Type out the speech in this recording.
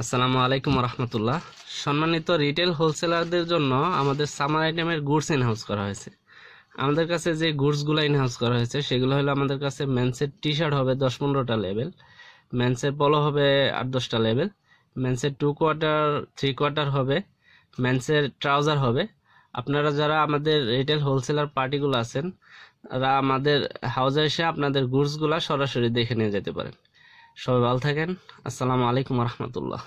আসসালামু আলাইকুম রহমতুল্লাহ সম্মানিত রিটেল হোলসেলারদের জন্য আমাদের সামার আইটেমের গুডস ইনহাউস করা হয়েছে আমাদের কাছে যে গুডসগুলো ইনহাউস করা হয়েছে সেগুলো হলো আমাদের কাছে ম্যানসের টি শার্ট হবে দশ পনেরোটা লেভেল ম্যানসের পলো হবে আট দশটা লেভেল ম্যানসের টু কোয়ার্টার থ্রি কোয়ার্টার হবে ম্যানসের ট্রাউজার হবে আপনারা যারা আমাদের রিটেল হোলসেলার পার্টিগুলো আছেন তারা আমাদের হাউজে এসে আপনাদের গুডসগুলো সরাসরি দেখে নিয়ে যেতে পারেন সবাই ভালো থাকেন আসসালামু আলাইকুম রহমতুল্লাহ